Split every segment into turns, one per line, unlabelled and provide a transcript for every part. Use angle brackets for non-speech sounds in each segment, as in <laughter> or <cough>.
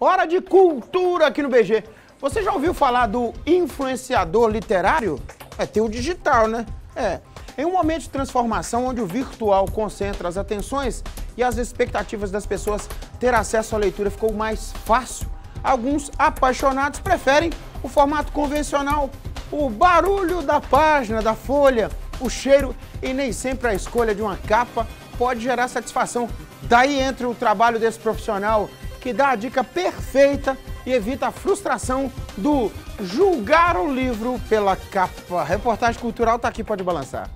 Hora de cultura aqui no BG. Você já ouviu falar do influenciador literário? É, tem o digital, né? É. Em um momento de transformação onde o virtual concentra as atenções e as expectativas das pessoas, ter acesso à leitura ficou mais fácil. Alguns apaixonados preferem o formato convencional, o barulho da página, da folha, o cheiro e nem sempre a escolha de uma capa pode gerar satisfação. Daí entra o trabalho desse profissional que dá a dica perfeita e evita a frustração do julgar o livro pela capa. A reportagem cultural está aqui, pode balançar.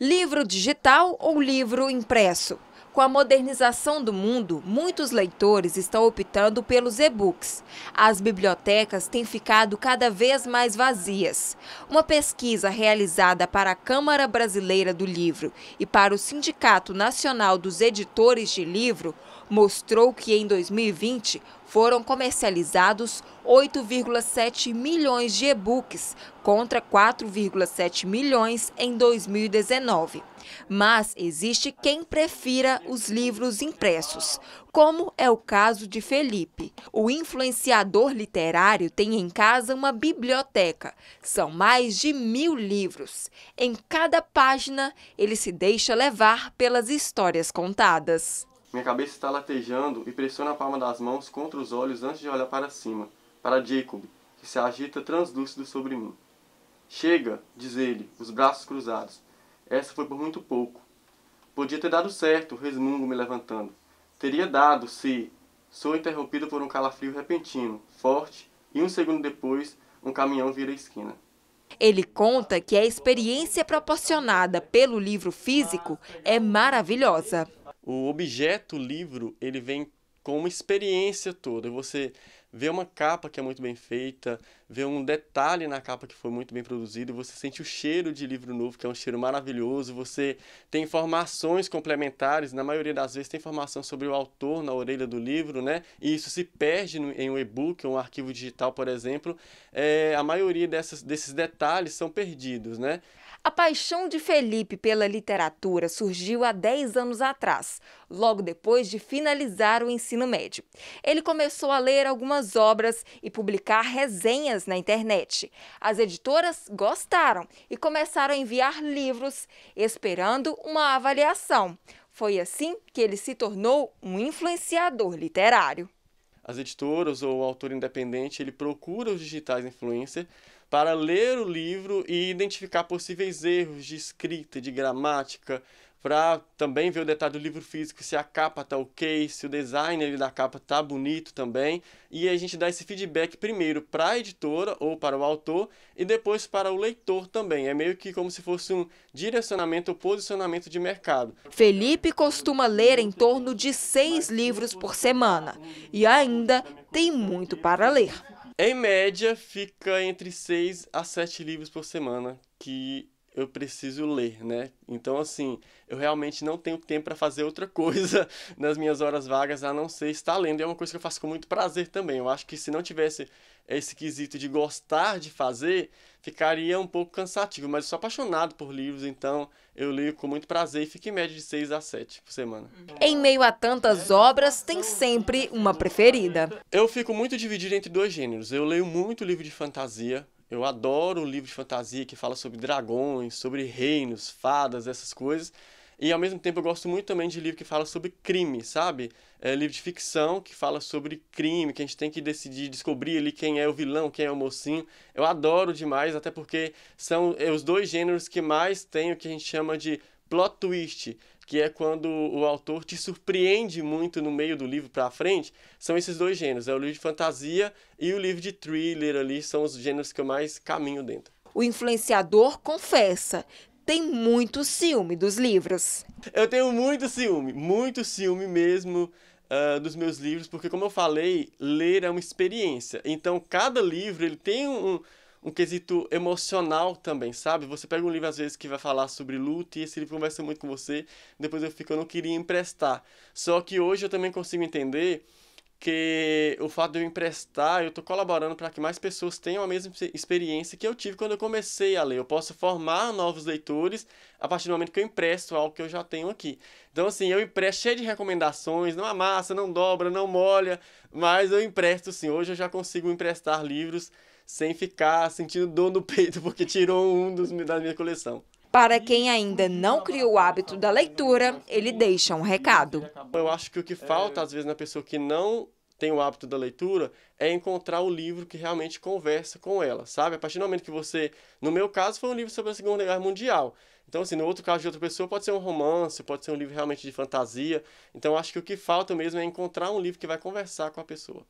Livro digital
ou livro impresso? Com a modernização do mundo, muitos leitores estão optando pelos e-books. As bibliotecas têm ficado cada vez mais vazias. Uma pesquisa realizada para a Câmara Brasileira do Livro e para o Sindicato Nacional dos Editores de Livro mostrou que em 2020 foram comercializados 8,7 milhões de e-books contra 4,7 milhões em 2019. Mas existe quem prefira os livros impressos, como é o caso de Felipe. O influenciador literário tem em casa uma biblioteca. São mais de mil livros. Em cada página, ele se deixa levar pelas histórias contadas.
Minha cabeça está latejando e pressiono a palma das mãos contra os olhos antes de olhar para cima, para Jacob, que se agita translúcido sobre mim. Chega, diz ele, os braços cruzados. Essa foi por muito pouco. Podia ter dado certo, resmungo me levantando. Teria dado se. Sou interrompido por um calafrio repentino, forte, e um segundo depois, um caminhão vira a esquina.
Ele conta que a experiência proporcionada pelo livro físico é maravilhosa.
O objeto livro, ele vem com uma experiência toda. Você vê uma capa que é muito bem feita, vê um detalhe na capa que foi muito bem produzido, você sente o cheiro de livro novo, que é um cheiro maravilhoso, você tem informações complementares, na maioria das vezes tem informação sobre o autor na orelha do livro, né? E isso se perde em um e-book um arquivo digital, por exemplo. É, a maioria dessas, desses detalhes são perdidos, né?
A paixão de Felipe pela literatura surgiu há 10 anos atrás, logo depois de finalizar o ensino médio. Ele começou a ler algumas obras e publicar resenhas na internet. As editoras gostaram e começaram a enviar livros, esperando uma avaliação. Foi assim que ele se tornou um influenciador literário
as editoras ou o autor independente, ele procura os digitais influencer para ler o livro e identificar possíveis erros de escrita, de gramática, para também ver o detalhe do livro físico, se a capa tá ok, se o design da capa tá bonito também. E a gente dá esse feedback primeiro para a editora ou para o autor e depois para o leitor também. É meio que como se fosse um direcionamento ou posicionamento de mercado.
Felipe costuma ler em torno de seis livros por semana e ainda tem muito para ler.
Em média, fica entre seis a sete livros por semana que eu preciso ler, né? Então, assim, eu realmente não tenho tempo para fazer outra coisa <laughs> nas minhas horas vagas a não ser estar lendo. E é uma coisa que eu faço com muito prazer também. Eu acho que se não tivesse esse quesito de gostar de fazer, ficaria um pouco cansativo. Mas eu sou apaixonado por livros, então eu leio com muito prazer e fico em média de 6 a 7 por semana.
Em meio a tantas é, obras, tem sempre é uma preferida.
Eu fico muito dividido entre dois gêneros. Eu leio muito livro de fantasia, eu adoro livro de fantasia que fala sobre dragões, sobre reinos, fadas, essas coisas. E ao mesmo tempo eu gosto muito também de livro que fala sobre crime, sabe? É, livro de ficção que fala sobre crime, que a gente tem que decidir, descobrir ali quem é o vilão, quem é o mocinho. Eu adoro demais, até porque são é os dois gêneros que mais tem o que a gente chama de plot twist, que é quando o autor te surpreende muito no meio do livro para frente, são esses dois gêneros, é o livro de fantasia e o livro de thriller ali, são os gêneros que eu mais caminho dentro. O
influenciador confessa, tem muito ciúme dos livros.
Eu tenho muito ciúme, muito ciúme mesmo. Uh, dos meus livros, porque como eu falei, ler é uma experiência. Então cada livro ele tem um, um quesito emocional também, sabe? Você pega um livro às vezes que vai falar sobre luto e esse livro conversa muito com você, depois eu fico, eu não queria emprestar. Só que hoje eu também consigo entender porque o fato de eu emprestar, eu estou colaborando para que mais pessoas tenham a mesma experiência que eu tive quando eu comecei a ler. Eu posso formar novos leitores a partir do momento que eu empresto algo que eu já tenho aqui. Então, assim, eu empresto cheio de recomendações, não amassa, não dobra, não molha, mas eu empresto sim. Hoje eu já consigo emprestar livros sem ficar sentindo dor no <laughs> peito porque tirou um dos, da minha coleção.
Para quem ainda não criou o hábito da leitura, ele deixa um recado.
Eu acho que o que falta, às vezes, na pessoa que não tem o hábito da leitura é encontrar o livro que realmente conversa com ela, sabe? A partir do momento que você, no meu caso, foi um livro sobre a Segunda Guerra Mundial. Então, assim, no outro caso de outra pessoa, pode ser um romance, pode ser um livro realmente de fantasia. Então, acho que o que falta mesmo é encontrar um livro que vai conversar com a pessoa.